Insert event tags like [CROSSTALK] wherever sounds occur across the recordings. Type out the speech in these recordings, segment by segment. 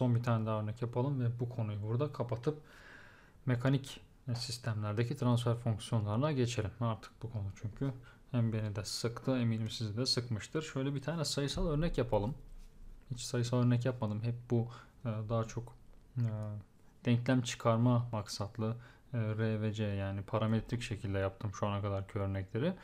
son bir tane daha örnek yapalım ve bu konuyu burada kapatıp mekanik sistemlerdeki transfer fonksiyonlarına geçelim. Artık bu konu çünkü hem beni de sıktı eminim sizi de sıkmıştır. Şöyle bir tane sayısal örnek yapalım. Hiç sayısal örnek yapmadım. Hep bu e, daha çok e, denklem çıkarma maksatlı e, R ve C yani parametrik şekilde yaptım şu ana kadarki örnekleri.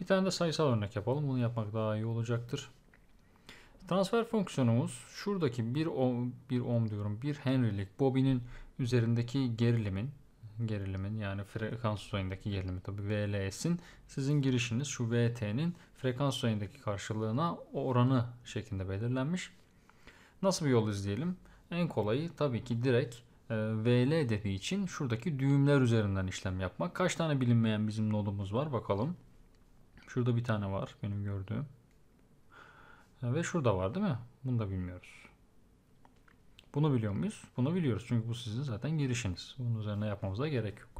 Bir tane de sayısal örnek yapalım. Bunu yapmak daha iyi olacaktır. Transfer fonksiyonumuz şuradaki bir ohm, 1 ohm diyorum bir henrylik bobinin üzerindeki gerilimin gerilimin yani frekans uzayındaki gerilimi tabi VLS'in sizin girişiniz şu VT'nin frekans uzayındaki karşılığına oranı şeklinde belirlenmiş. Nasıl bir yol izleyelim? En kolayı tabii ki direkt e, VL dediği için şuradaki düğümler üzerinden işlem yapmak. Kaç tane bilinmeyen bizim nodumuz var bakalım. Şurada bir tane var benim gördüğüm. Ve şurada var değil mi? Bunu da bilmiyoruz. Bunu biliyor muyuz? Bunu biliyoruz. Çünkü bu sizin zaten girişiniz. Bunun üzerine yapmamıza gerek yok.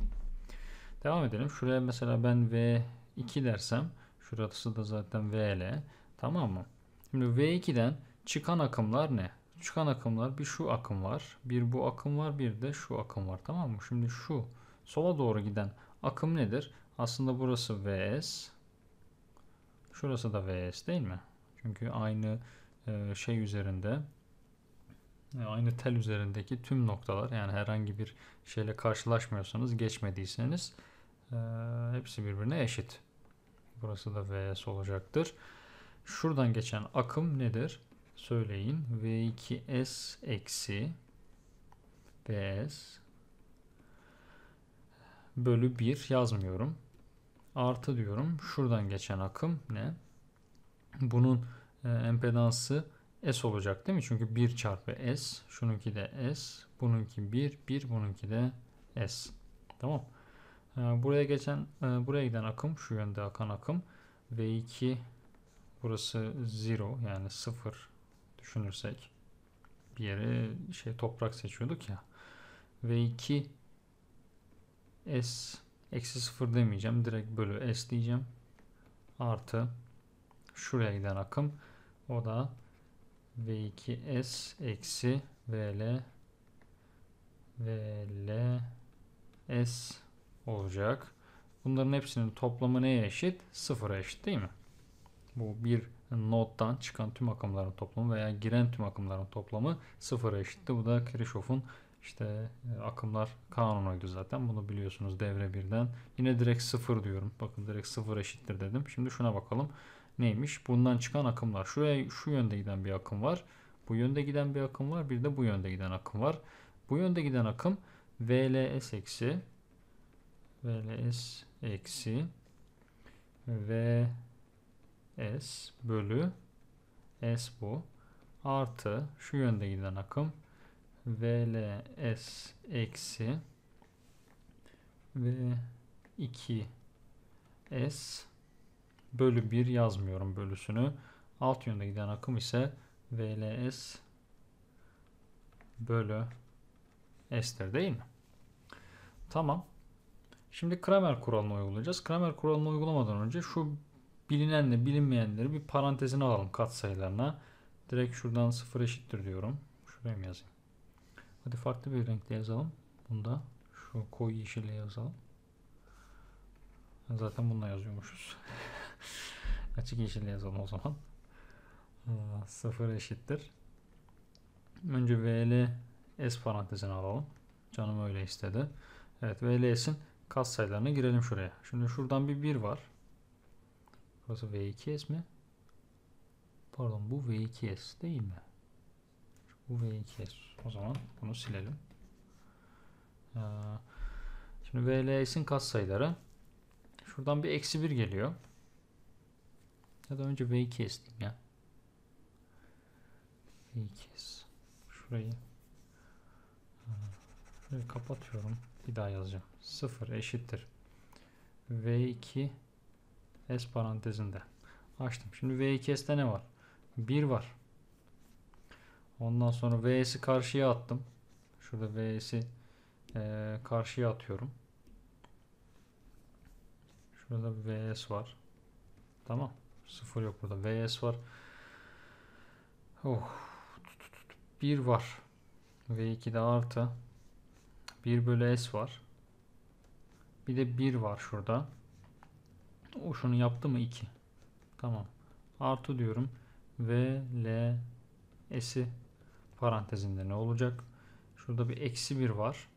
Devam edelim. Şuraya mesela ben V2 dersem şurası da zaten VL. Tamam mı? Şimdi V2'den çıkan akımlar ne? Çıkan akımlar bir şu akım var. Bir bu akım var. Bir de şu akım var. Tamam mı? Şimdi şu sola doğru giden akım nedir? Aslında burası VS. Şurası da VS değil mi? Çünkü aynı e, şey üzerinde e, aynı tel üzerindeki tüm noktalar yani herhangi bir şeyle karşılaşmıyorsanız geçmediyseniz e, hepsi birbirine eşit. Burası da Vs olacaktır. Şuradan geçen akım nedir? Söyleyin. V2S eksi Vs bölü 1 yazmıyorum. Artı diyorum. Şuradan geçen akım ne? Bunun e, empedansı S olacak değil mi? Çünkü 1 çarpı S. Şununki de S. Bununki 1. 1 bununki de S. Tamam. E, buraya geçen, e, buraya giden akım, şu yönde akan akım V2 burası 0 yani 0 düşünürsek bir yere şey toprak seçiyorduk ya. V2 S eksi 0 demeyeceğim. Direkt bölü S diyeceğim. Artı şuraya giden akım. O da V2S eksi VL VL S olacak. Bunların hepsinin toplamı neye eşit? Sıfıra eşit değil mi? Bu bir noddan çıkan tüm akımların toplamı veya giren tüm akımların toplamı sıfıra eşitti. Bu da Kirchhoff'un işte e, akımlar kanunuydu zaten. Bunu biliyorsunuz devre birden. Yine direkt sıfır diyorum. Bakın direkt sıfır eşittir dedim. Şimdi şuna bakalım neymiş? Bundan çıkan akımlar. Şuraya şu yönde giden bir akım var. Bu yönde giden bir akım var. Bir de bu yönde giden akım var. Bu yönde giden akım VLS eksi VLS eksi VS bölü S bu. Artı şu yönde giden akım VLS eksi V2 S bölü 1 yazmıyorum bölüsünü. Alt yönde giden akım ise VLS bölü S'tir değil mi? Tamam. Şimdi Kramer kuralını uygulayacağız. Kramer kuralını uygulamadan önce şu bilinenle bilinmeyenleri bir parantezine alalım katsayılarına. Direkt şuradan 0 eşittir diyorum. Şuraya mı yazayım? Hadi farklı bir renkte yazalım. Bunda şu koyu yeşille yazalım. Zaten bununla yazıyormuşuz. [LAUGHS] Açık yeşille yazalım o zaman. Aa, ee, sıfır eşittir. Önce VL S parantezine alalım. Canım öyle istedi. Evet VL S'in kas sayılarına girelim şuraya. Şimdi şuradan bir 1 var. Burası V2S mi? Pardon bu V2S değil mi? Bu V2S. O zaman bunu silelim. Ee, şimdi VLS'in kas sayıları. Şuradan bir eksi 1 geliyor. Ya da önce V'yi kestim ya. V'yi kes. Şurayı. Şurayı kapatıyorum. Bir daha yazacağım. 0 eşittir. V2 S parantezinde. Açtım. Şimdi V2 S'te ne var? 1 var. Ondan sonra V'si karşıya attım. Şurada V'si e, karşıya atıyorum. Şurada Vs var. Tamam. Sıfır yok burada. VS var. Oh. 1 var. V2 de artı. 1 bölü S var. Bir de 1 var şurada. O şunu yaptı mı? 2. Tamam. Artı diyorum. V, L, S'i parantezinde ne olacak? Şurada bir eksi 1 var.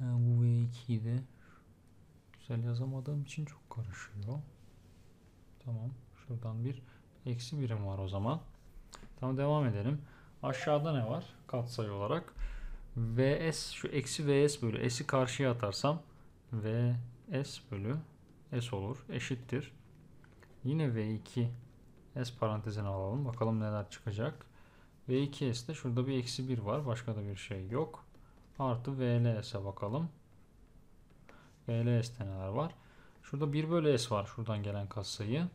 Ee, bu V2'ydi güzel yazamadığım için çok karışıyor. Tamam. Şuradan bir eksi birim var o zaman. Tamam devam edelim. Aşağıda ne var? Katsayı olarak. Vs şu eksi Vs bölü S'i karşıya atarsam Vs bölü S olur. Eşittir. Yine V2 S parantezine alalım. Bakalım neler çıkacak. V2S'de şurada bir eksi 1 var. Başka da bir şey yok. Artı VLS'e bakalım. BL neler var. Şurada 1 bölü S var şuradan gelen katsayı.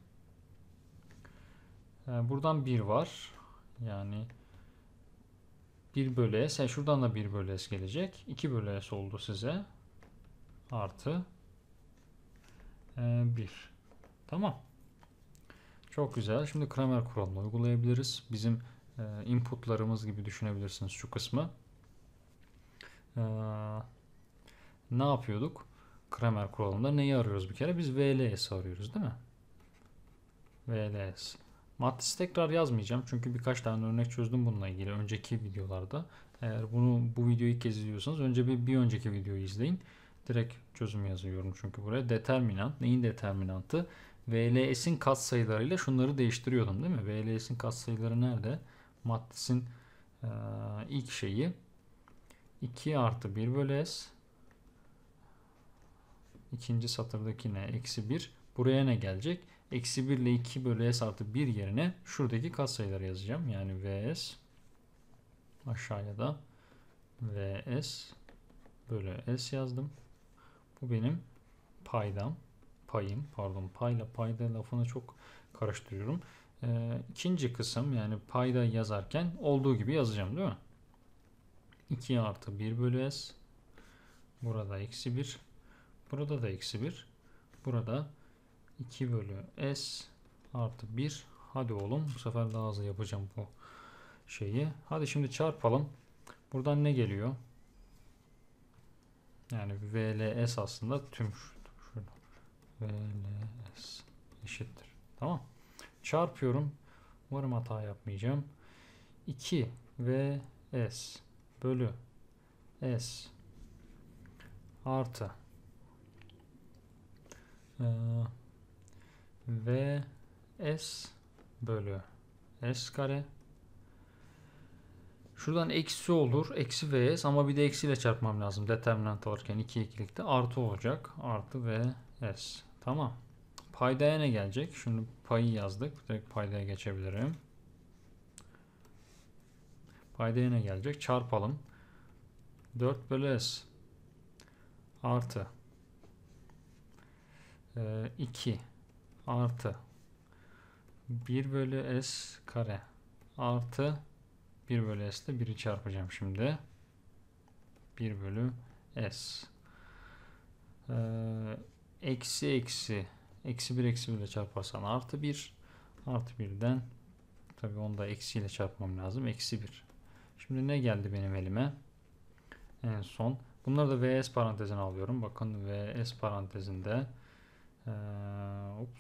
Ee, buradan 1 var. Yani 1 bölü S. Yani e, şuradan da 1 bölü S gelecek. 2 bölü S oldu size. Artı 1. E, tamam. Çok güzel. Şimdi Kramer kuralını uygulayabiliriz. Bizim e, inputlarımız gibi düşünebilirsiniz şu kısmı. Ee, ne yapıyorduk? Kramer kuralında neyi arıyoruz bir kere? Biz VLS arıyoruz değil mi? VLS. Matrisi tekrar yazmayacağım çünkü birkaç tane örnek çözdüm bununla ilgili önceki videolarda. Eğer bunu bu videoyu ilk kez izliyorsanız önce bir, bir önceki videoyu izleyin. Direkt çözüm yazıyorum çünkü buraya. Determinant. Neyin determinantı? VLS'in katsayılarıyla şunları değiştiriyordum değil mi? VLS'in katsayıları nerede? Matrisin e, ilk şeyi 2 artı 1 bölü S ikinci satırdaki ne? Eksi 1. Buraya ne gelecek? Eksi 1 ile 2 bölü S artı 1 yerine şuradaki katsayıları yazacağım. Yani Vs aşağıya da Vs bölü S yazdım. Bu benim paydam. Payım. Pardon payla payda lafını çok karıştırıyorum. Ee, ikinci kısım yani payda yazarken olduğu gibi yazacağım değil mi? 2 artı 1 bölü S. Burada eksi 1. Burada da eksi 1. Burada 2 bölü S artı 1. Hadi oğlum bu sefer daha hızlı yapacağım bu şeyi. Hadi şimdi çarpalım. Buradan ne geliyor? Yani VLS aslında tüm şurada. VLS eşittir. Tamam. Çarpıyorum. Umarım hata yapmayacağım. 2 VS bölü S artı ee, v S bölü S kare. Şuradan eksi olur. Eksi V s ama bir de eksiyle çarpmam lazım. Determinant alırken iki ikilikte artı olacak. Artı V s. Tamam. Paydaya ne gelecek? Şimdi payı yazdık. Direkt paydaya geçebilirim. Paydaya ne gelecek? Çarpalım. 4 bölü s. Artı. 2 ee, artı 1 bölü s kare artı 1 bölü s'de 1'i çarpacağım şimdi. 1 bölü s. Ee, eksi eksi eksi 1 eksi 1 ile çarparsan artı 1 artı 1'den tabi onu da eksiyle çarpmam lazım. Eksi 1. Şimdi ne geldi benim elime? En son. Bunları da vs parantezine alıyorum. Bakın vs parantezinde e, ups,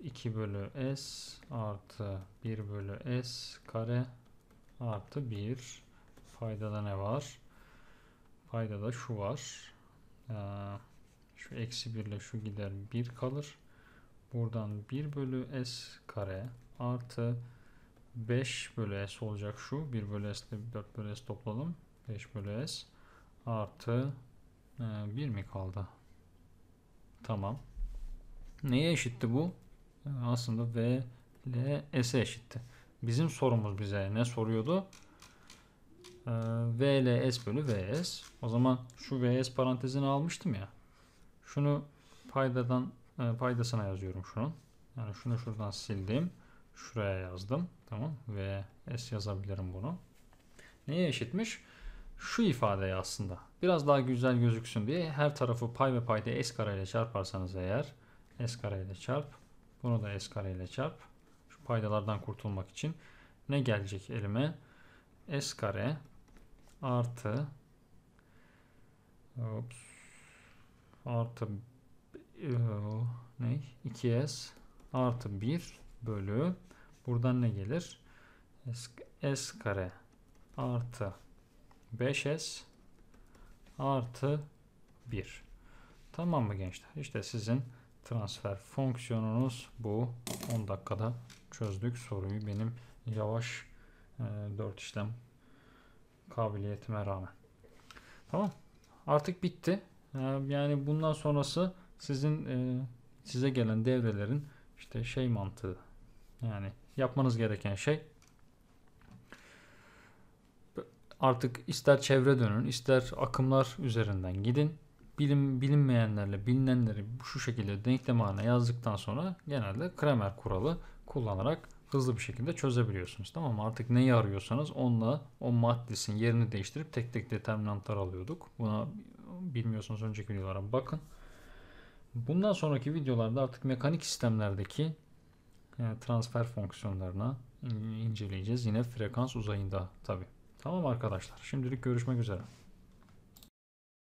2 bölü s artı 1 bölü s kare artı 1 faydada ne var? Faydada şu var. E, şu eksi 1 ile şu gider 1 kalır. Buradan 1 bölü s kare artı 5 bölü s olacak şu. 1 bölü s ile 4 bölü s topladım. 5 bölü s artı e, 1 mi kaldı? Tamam. Neye eşitti bu? Aslında V, L, S eşitti. Bizim sorumuz bize ne soruyordu? Ee, v, L, S bölü V, S. O zaman şu V, S parantezini almıştım ya. Şunu paydadan e, paydasına yazıyorum şunun. Yani şunu şuradan sildim. Şuraya yazdım. Tamam. V, S yazabilirim bunu. Neye eşitmiş? Şu ifadeye aslında. Biraz daha güzel gözüksün diye her tarafı pay ve payda S kareyle çarparsanız eğer S kareyle çarp. Bunu da S kareyle çarp. Şu paydalardan kurtulmak için ne gelecek elime? S kare artı Oops. artı ne? 2S artı 1 bölü buradan ne gelir? S, S kare artı 5S artı 1. Tamam mı gençler? İşte sizin transfer fonksiyonunuz bu. 10 dakikada çözdük soruyu benim yavaş e, 4 işlem kabiliyetime rağmen. Tamam. Artık bitti. E, yani bundan sonrası sizin e, size gelen devrelerin işte şey mantığı. Yani yapmanız gereken şey artık ister çevre dönün, ister akımlar üzerinden gidin bilim bilinmeyenlerle bilinenleri şu şekilde denklem haline yazdıktan sonra genelde Kramer kuralı kullanarak hızlı bir şekilde çözebiliyorsunuz. Tamam mı? Artık neyi arıyorsanız onunla o matrisin yerini değiştirip tek tek determinantlar alıyorduk. Buna bilmiyorsanız önceki videolara bakın. Bundan sonraki videolarda artık mekanik sistemlerdeki e, transfer fonksiyonlarına inceleyeceğiz. Yine frekans uzayında tabi. Tamam arkadaşlar. Şimdilik görüşmek üzere.